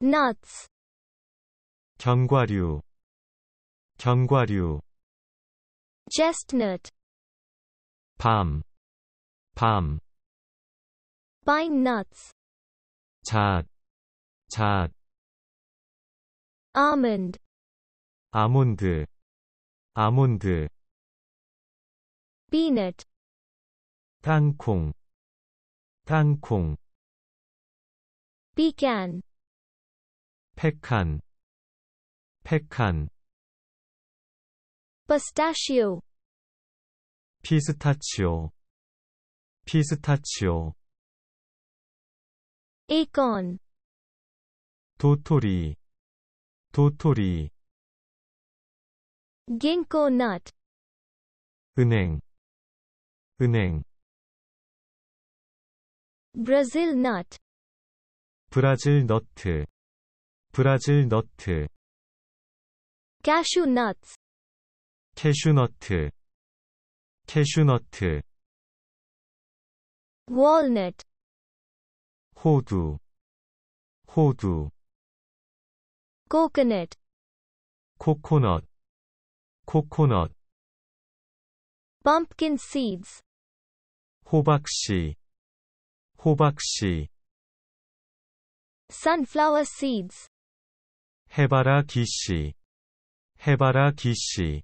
nuts 견과류 견과류 chestnut 밤, 밤 pine nuts 잣, 잣 almond 아몬드, 아몬드 peanut 땅콩, 땅콩 pecan pecan pecan pistachio 피스타치오 피스타치오 acorn 도토리 도토리 ginkgo nut 은행 은행 Brazil nut 브라질 너트 브라질 너트 cashew nuts 캐슈너트 캐슈너트 walnut 호두 호두 coconut 코코넛 코코넛 pumpkin seeds 호박씨 호박씨 sunflower seeds 해바라 기씨 해바라 기씨